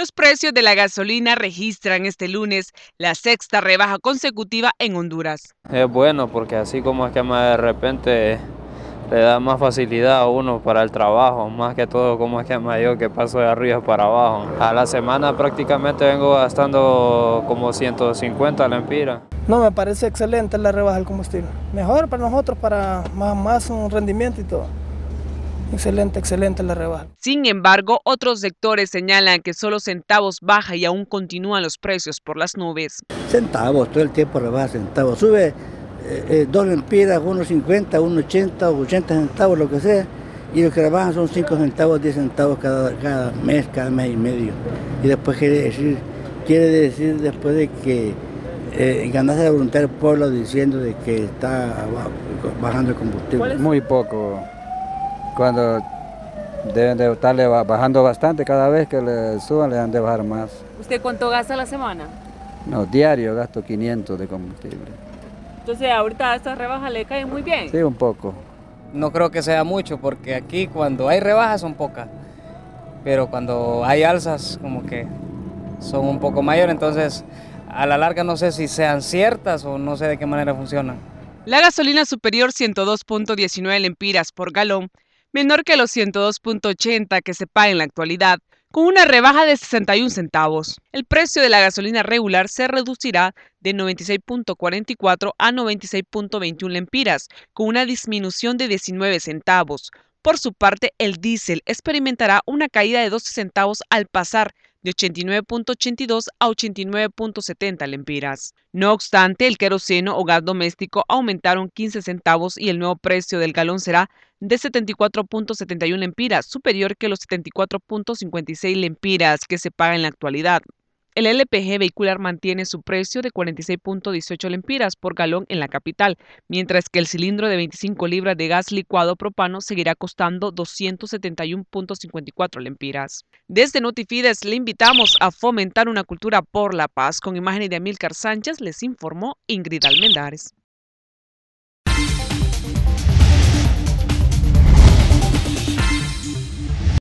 Los precios de la gasolina registran este lunes la sexta rebaja consecutiva en Honduras. Es bueno porque así como es que de repente le da más facilidad a uno para el trabajo, más que todo como es que yo que paso de arriba para abajo. A la semana prácticamente vengo gastando como 150 lempiras. No, me parece excelente la rebaja del combustible. Mejor para nosotros, para más un rendimiento y todo. Excelente, excelente la rebaja. Sin embargo, otros sectores señalan que solo centavos baja y aún continúan los precios por las nubes. Centavos, todo el tiempo rebaja centavos. Sube eh, en eh, dos cincuenta, 1.50, 1.80, 80 centavos, lo que sea. Y los que rebajan son 5 centavos, 10 centavos cada, cada mes, cada mes y medio. Y después quiere decir, quiere decir después de que eh, la voluntad del pueblo diciendo de que está bajando el combustible. Muy poco cuando deben de estarle bajando bastante, cada vez que le suban le han de bajar más. ¿Usted cuánto gasta la semana? No, diario gasto 500 de combustible. Entonces ahorita estas rebajas le caen muy bien. Sí, un poco. No creo que sea mucho porque aquí cuando hay rebajas son pocas, pero cuando hay alzas como que son un poco mayores, entonces a la larga no sé si sean ciertas o no sé de qué manera funcionan. La gasolina superior 102.19 lempiras por galón menor que los 102.80 que se paga en la actualidad, con una rebaja de 61 centavos. El precio de la gasolina regular se reducirá de 96.44 a 96.21 lempiras, con una disminución de 19 centavos. Por su parte, el diésel experimentará una caída de 12 centavos al pasar de 89.82 a 89.70 lempiras. No obstante, el queroseno o gas doméstico aumentaron 15 centavos y el nuevo precio del galón será de 74.71 lempiras, superior que los 74.56 lempiras que se paga en la actualidad. El LPG vehicular mantiene su precio de 46.18 lempiras por galón en la capital, mientras que el cilindro de 25 libras de gas licuado propano seguirá costando 271.54 lempiras. Desde Notifides le invitamos a fomentar una cultura por la paz. Con imágenes de Amílcar Sánchez les informó Ingrid Almendares.